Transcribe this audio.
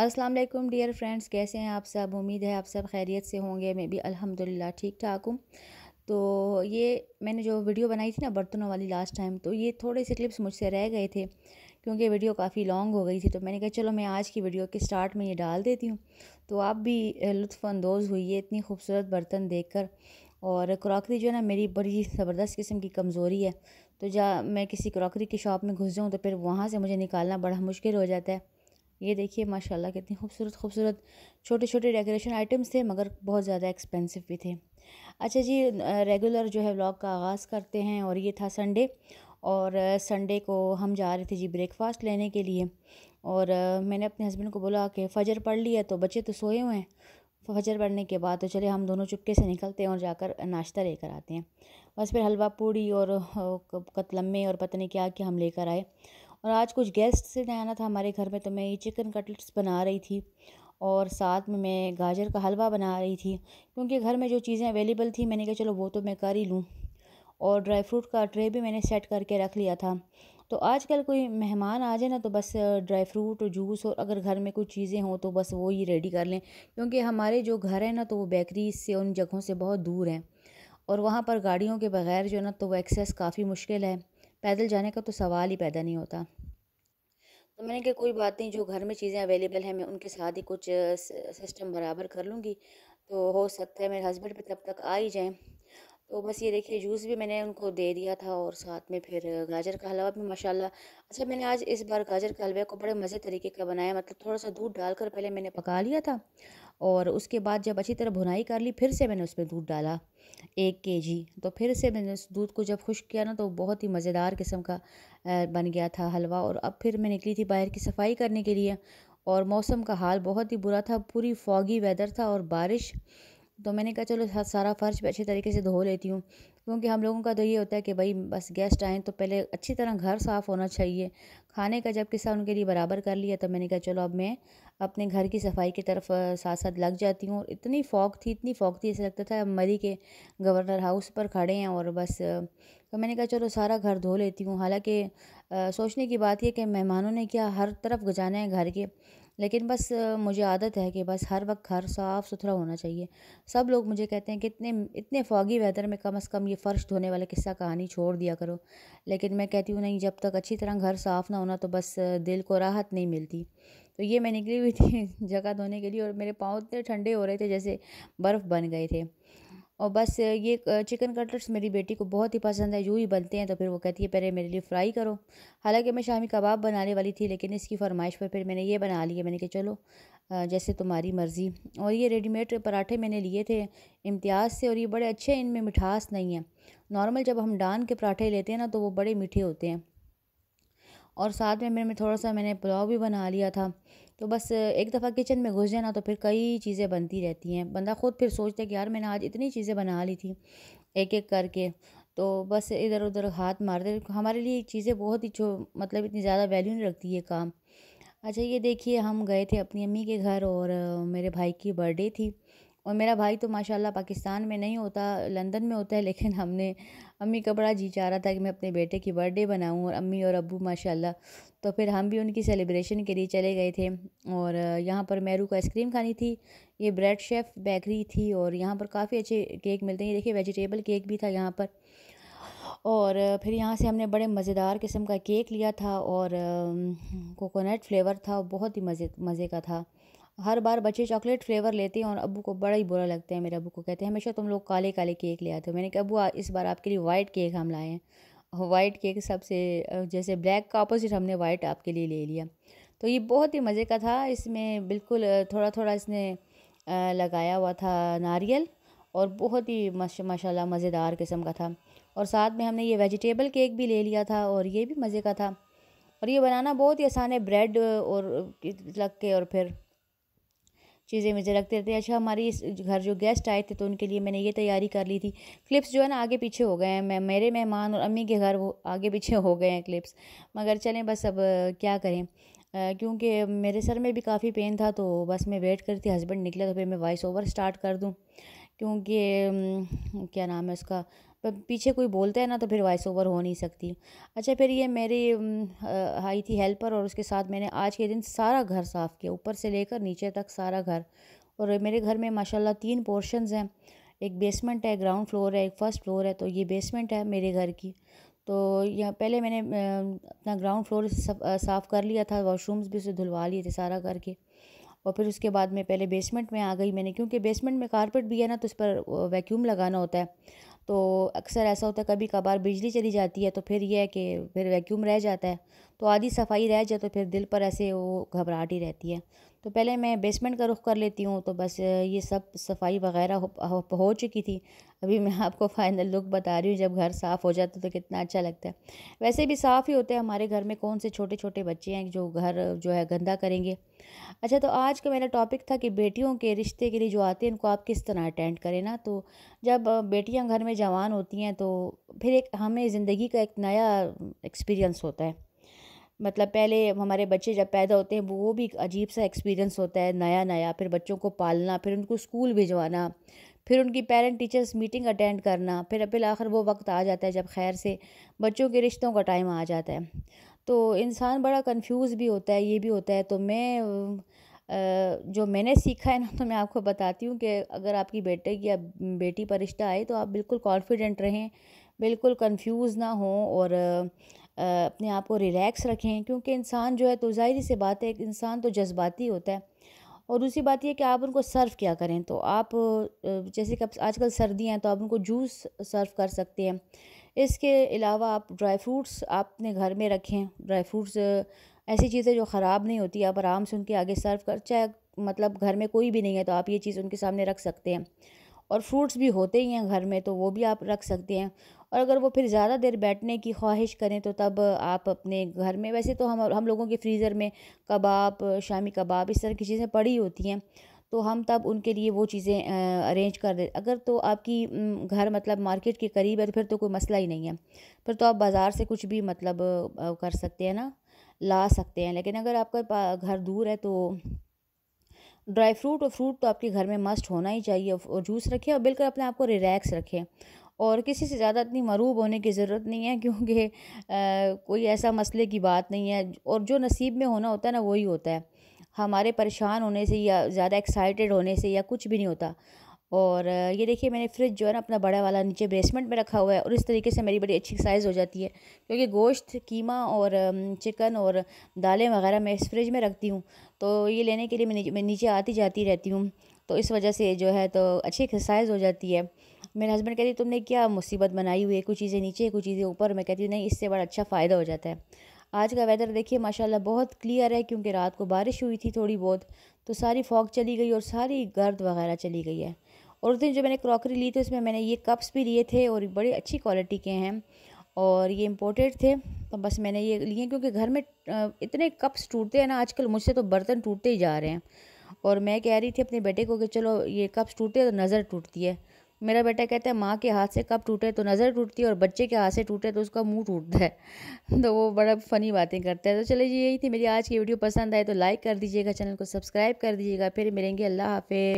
अस्सलाम वालेकुम dear friends कैसे हैं आप सब उम्मीद है आप सब खैरियत से होंगे मैं भी अल्हम्दुलिल्लाह ठीक ठाक हूँ तो ये मैंने जो वीडियो बनाई थी ना बर्तनों वाली लास्ट टाइम तो ये थोड़े से क्लिप्स मुझसे रह गए थे क्योंकि वीडियो काफ़ी लॉन्ग हो गई थी तो मैंने कहा चलो मैं आज की वीडियो के स्टार्ट में ये डाल देती हूँ तो आप भी लुत्फ़ानंदोज़ हुई है इतनी खूबसूरत बर्तन देख कर और क्रॉकरी जो है ना मेरी बड़ी ज़बरदस्त किस्म की कमज़ोरी है तो जहाँ मैं किसी क्रॉकरी की शॉप में घुस जाऊँ तो फिर वहाँ से मुझे निकालना बड़ा मुश्किल हो जाता है ये देखिए माशाल्लाह कितनी खूबसूरत खूबसूरत छोटे छोटे डेकोरेशन आइटम्स थे मगर बहुत ज़्यादा एक्सपेंसिव भी थे अच्छा जी रेगुलर जो है व्लॉग का आगाज़ करते हैं और ये था संडे और संडे को हम जा रहे थे जी ब्रेकफास्ट लेने के लिए और मैंने अपने हस्बैंड को बोला कि फ़जर पढ़ लिया तो बच्चे तो सोए हुए हैं फजर पढ़ने के बाद तो चले हम दोनों चुपके से निकलते हैं और जाकर नाश्ता लेकर आते हैं बस फिर हलवा पूड़ी और कतलम्मे और पता नहीं क्या कि हम लेकर आए और आज कुछ गेस्ट से आना था हमारे घर में तो मैं ये चिकन कटलेट्स बना रही थी और साथ में मैं गाजर का हलवा बना रही थी क्योंकि घर में जो चीज़ें अवेलेबल थी मैंने कहा चलो वो तो मैं कर ही लूँ और ड्राई फ्रूट का ट्रे भी मैंने सेट करके रख लिया था तो आजकल कोई मेहमान आ जाए ना तो बस ड्राई फ्रूट जूस और अगर घर में कुछ चीज़ें हों तो बस वो ही रेडी कर लें क्योंकि हमारे जो घर हैं ना तो वो बेकरी से उन जगहों से बहुत दूर हैं और वहाँ पर गाड़ियों के बगैर जो है ना तो वो एक्सेस काफ़ी मुश्किल है पैदल जाने का तो सवाल ही पैदा नहीं होता तो मैंने कहा कोई बात नहीं जो घर में चीज़ें अवेलेबल हैं मैं उनके साथ ही कुछ सिस्टम बराबर कर लूँगी तो हो सकता है मेरे हस्बैंड भी तब तक आ ही जाएँ तो बस ये देखिए जूस भी मैंने उनको दे दिया था और साथ में फिर गाजर का हलवा भी माशाल्लाह अच्छा मैंने आज इस बार गाजर के हलवे को बड़े मज़े तरीके का बनाया मतलब थोड़ा सा दूध डालकर पहले मैंने पका लिया था और उसके बाद जब अच्छी तरह भुनाई कर ली फिर से मैंने उसमें दूध डाला एक के जी तो फिर से मैंने उस दूध को जब खुश किया ना तो बहुत ही मज़ेदार किस्म का बन गया था हलवा और अब फिर मैं निकली थी बाहर की सफाई करने के लिए और मौसम का हाल बहुत ही बुरा था पूरी फॉगी वेदर था और बारिश तो मैंने कहा चलो सारा फ़र्श भी अच्छे तरीके से धो लेती हूँ क्योंकि हम लोगों का तो ये होता है कि भाई बस गेस्ट आए तो पहले अच्छी तरह घर साफ़ होना चाहिए खाने का जब किस्सा उनके लिए बराबर कर लिया तो मैंने कहा चलो अब मैं अपने घर की सफाई की तरफ साथ साथ लग जाती हूँ इतनी फॉक थी इतनी फॉक थी ऐसा लगता था मरी के गवर्नर हाउस पर खड़े हैं और बस तो मैंने कहा चलो सारा घर धो लेती हूँ हालांकि सोचने की बात यह कि मेहमानों ने क्या हर तरफ गजाना है घर के लेकिन बस मुझे आदत है कि बस हर वक्त घर साफ़ सुथरा होना चाहिए सब लोग मुझे कहते हैं कि इतने इतने फॉगी वेदर में कम अज़ कम ये फ़र्श धोने वाला किस्सा कहानी छोड़ दिया करो लेकिन मैं कहती हूँ नहीं जब तक अच्छी तरह घर साफ़ ना होना तो बस दिल को राहत नहीं मिलती तो ये मैं निकली हुई थी जगह धोने के लिए और मेरे पाँव इतने ठंडे हो रहे थे जैसे बर्फ़ बन गए थे और बस ये चिकन कटलेट्स मेरी बेटी को बहुत ही पसंद है यूँ ही बनते हैं तो फिर वो कहती है पहले मेरे लिए फ़्राई करो हालांकि मैं शामी कबाब बनाने वाली थी लेकिन इसकी फरमाइश पर फिर मैंने ये बना लिया मैंने कहा चलो जैसे तुम्हारी मर्ज़ी और ये रेडीमेड पराठे मैंने लिए थे इम्तियाज़ से और ये बड़े अच्छे हैं इनमें मिठास नहीं है नॉर्मल जब हम डान के पराठे लेते हैं ना तो वो बड़े मीठे होते हैं और साथ में में थोड़ा सा मैंने पुलाव भी बना लिया था तो बस एक दफ़ा किचन में घुस जाना तो फिर कई चीज़ें बनती रहती हैं बंदा ख़ुद फिर सोचता है कि यार मैंने आज इतनी चीज़ें बना ली थी एक एक करके तो बस इधर उधर हाथ मारते हमारे लिए चीज़ें बहुत ही छो मतलब इतनी ज़्यादा वैल्यू नहीं रखती है काम अच्छा ये देखिए हम गए थे अपनी अम्मी के घर और मेरे भाई की बर्थडे थी और मेरा भाई तो माशाल्लाह पाकिस्तान में नहीं होता लंदन में होता है लेकिन हमने अम्मी का बड़ा जी चाह रहा था कि मैं अपने बेटे की बर्थडे बनाऊं और अम्मी और अबू माशाल्लाह तो फिर हम भी उनकी सेलिब्रेशन के लिए चले गए थे और यहाँ पर मैरू को आइसक्रीम खानी थी ये ब्रेड शेफ़ बेकरी थी और यहाँ पर काफ़ी अच्छे केक मिलते हैं ये देखिए वेजिटेबल केक भी था यहाँ पर और फिर यहाँ से हमने बड़े मज़ेदार किस्म का केक लिया था और कोकोनट फ्लेवर था बहुत ही मज़े मज़े का था हर बार बच्चे चॉकलेट फ्लेवर लेते हैं और अबू को बड़ा ही बुरा लगता है मेरे अबू को कहते हैं हमेशा तुम लोग काले काले केक ले आते हो मैंने कहा अबू इस बार आपके लिए वाइट केक हम लाए हैं वाइट केक सबसे जैसे ब्लैक का अपोजिट हमने वाइट आपके लिए ले लिया तो ये बहुत ही मज़े का था इसमें बिल्कुल थोड़ा थोड़ा इसने लगाया हुआ था नारियल और बहुत ही माशाल्लाह मज़ेदार किस्म का था और साथ में हमने ये वेजिटेबल केक भी ले लिया था और ये भी मज़े का था और ये बनाना बहुत ही आसान है ब्रेड और लग के और फिर चीज़ें मुझे रखते रहते अच्छा हमारी इस घर जो गेस्ट आए थे तो उनके लिए मैंने ये तैयारी कर ली थी क्लिप्स जो है ना आगे पीछे हो गए हैं मैं मेरे मेहमान और अम्मी के घर वो आगे पीछे हो गए हैं क्लिप्स मगर चलें बस अब क्या करें क्योंकि मेरे सर में भी काफ़ी पेन था तो बस मैं वेट करती थी हस्बैंड निकला तो फिर मैं वॉइस ओवर स्टार्ट कर दूँ क्योंकि क्या नाम है उसका पीछे कोई बोलता है ना तो फिर वॉइस ओवर हो नहीं सकती अच्छा फिर ये मेरी आई थी हेल्पर और उसके साथ मैंने आज के दिन सारा घर साफ़ किया ऊपर से लेकर नीचे तक सारा घर और मेरे घर में माशाल्लाह तीन पोर्शंस हैं एक बेसमेंट है ग्राउंड फ्लोर है एक फ़र्स्ट फ्लोर है तो ये बेसमेंट है मेरे घर की तो यहाँ पहले मैंने अपना ग्राउंड फ्लोर साफ़ कर लिया था वॉशरूम्स भी उसे धुलवा लिए थे सारा करके और फिर उसके बाद में पहले बेसमेंट में आ गई मैंने क्योंकि बेसमेंट में कारपेट भी है ना तो उस पर वैक्यूम लगाना होता है तो अक्सर ऐसा होता है कभी कभार बिजली चली जाती है तो फिर यह है कि फिर वैक्यूम रह जाता है तो आधी सफाई रह जाए तो फिर दिल पर ऐसे वो घबराहट ही रहती है तो पहले मैं बेसमेंट का रुख कर लेती हूँ तो बस ये सब सफाई वगैरह हो, हो, हो चुकी थी अभी मैं आपको फाइनल लुक बता रही हूँ जब घर साफ़ हो जाता तो कितना अच्छा लगता है वैसे भी साफ़ ही होते हैं हमारे घर में कौन से छोटे छोटे बच्चे हैं जो घर जो है गंदा करेंगे अच्छा तो आज का मेरा टॉपिक था कि बेटियों के रिश्ते के लिए जो आते हैं उनको आप किस तरह अटेंड करें ना तो जब बेटियाँ घर में जवान होती हैं तो फिर एक हमें ज़िंदगी का एक नया एक्सपीरियंस होता है मतलब पहले हमारे बच्चे जब पैदा होते हैं वो भी अजीब सा एक्सपीरियंस होता है नया नया फिर बच्चों को पालना फिर उनको स्कूल भिजवाना फिर उनकी पेरेंट टीचर्स मीटिंग अटेंड करना फिर अपिल आखिर वो वक्त आ जाता है जब खैर से बच्चों के रिश्तों का टाइम आ जाता है तो इंसान बड़ा कंफ्यूज भी होता है ये भी होता है तो मैं जो मैंने सीखा है ना तो मैं आपको बताती हूँ कि अगर आपकी बेटे या बेटी पर रिश्ता आए तो आप बिल्कुल कॉन्फिडेंट रहें बिल्कुल कंफ्यूज ना हों और अपने आप को रिलैक्स रखें क्योंकि इंसान जो है तो ज़ाहिर सी बात है इंसान तो जज्बाती होता है और दूसरी बात यह कि आप उनको सर्व क्या करें तो आप जैसे कि आजकल सर्दियाँ हैं तो आप उनको जूस सर्व कर सकते हैं इसके अलावा आप ड्राई फ्रूट्स आप अपने घर में रखें ड्राई फ्रूट्स ऐसी चीज़ें जो ख़राब नहीं होती आप आराम से उनके आगे सर्व कर चाहे मतलब घर में कोई भी नहीं है तो आप ये चीज़ उनके सामने रख सकते हैं और फ्रूट्स भी होते ही हैं घर में तो वो भी आप रख सकते हैं और अगर वो फिर ज़्यादा देर बैठने की ख्वाहिश करें तो तब आप अपने घर में वैसे तो हम हम लोगों के फ्रीज़र में कबाब शामी कबाब इस तरह की चीज़ें पड़ी होती हैं तो हम तब उनके लिए वो चीज़ें अरेंज कर दे अगर तो आपकी घर मतलब मार्केट के करीब है तो फिर तो कोई मसला ही नहीं है फिर तो आप बाज़ार से कुछ भी मतलब कर सकते हैं ना ला सकते हैं लेकिन अगर आपका घर दूर है तो ड्राई फ्रूट और फ्रूट तो आपके घर में मस्ट होना ही चाहिए और जूस रखें और बिल्कुल अपने आप को रिलैक्स रखें और किसी से ज़्यादा इतनी मरूब होने की ज़रूरत नहीं है क्योंकि कोई ऐसा मसले की बात नहीं है और जो नसीब में होना होता है ना वही होता है हमारे परेशान होने से या ज़्यादा एक्साइटेड होने से या कुछ भी नहीं होता और ये देखिए मैंने फ्रिज जो है ना अपना बड़ा वाला नीचे बेसमेंट में रखा हुआ है और इस तरीके से मेरी बड़ी अच्छी साइज़ हो जाती है क्योंकि गोश्त कीमा और चिकन और दालें वगैरह मैं इस फ्रिज में रखती हूँ तो ये लेने के लिए मैं नीचे आती जाती रहती हूँ तो इस वजह से जो है तो अच्छी साइज़ हो जाती है मेरे हस्बैंड कहती तुमने क्या मुसीबत बनाई हुई है कुछ चीज़ें नीचे कुछ चीज़ें ऊपर मैं कहती हूँ नहीं इससे बड़ा अच्छा फ़ायदा हो जाता है आज का वेदर देखिए माशाल्लाह बहुत क्लियर है क्योंकि रात को बारिश हुई थी थोड़ी बहुत तो सारी फॉग चली गई और सारी गर्द वगैरह चली गई है और उस दिन जो मैंने क्रॉकरी ली थी उसमें मैंने ये कप्स भी लिए थे और बड़ी अच्छी क्वालिटी के हैं और ये इम्पोर्टेड थे तो बस मैंने ये लिए क्योंकि घर में इतने कप्स टूटते हैं ना आजकल मुझसे तो बर्तन टूटते ही जा रहे हैं और मैं कह रही थी अपने बेटे को कि चलो ये कप्स टूटते हैं तो नज़र टूटती है मेरा बेटा कहता है माँ के हाथ से कब टूटे तो नज़र टूटती है और बच्चे के हाथ से टूटे तो उसका मुंह टूटता है तो वो बड़ा फ़नी बातें करता है तो चलिए यही थी मेरी आज की वीडियो पसंद आए तो लाइक कर दीजिएगा चैनल को सब्सक्राइब कर दीजिएगा फिर मिलेंगे अल्लाह हाफ़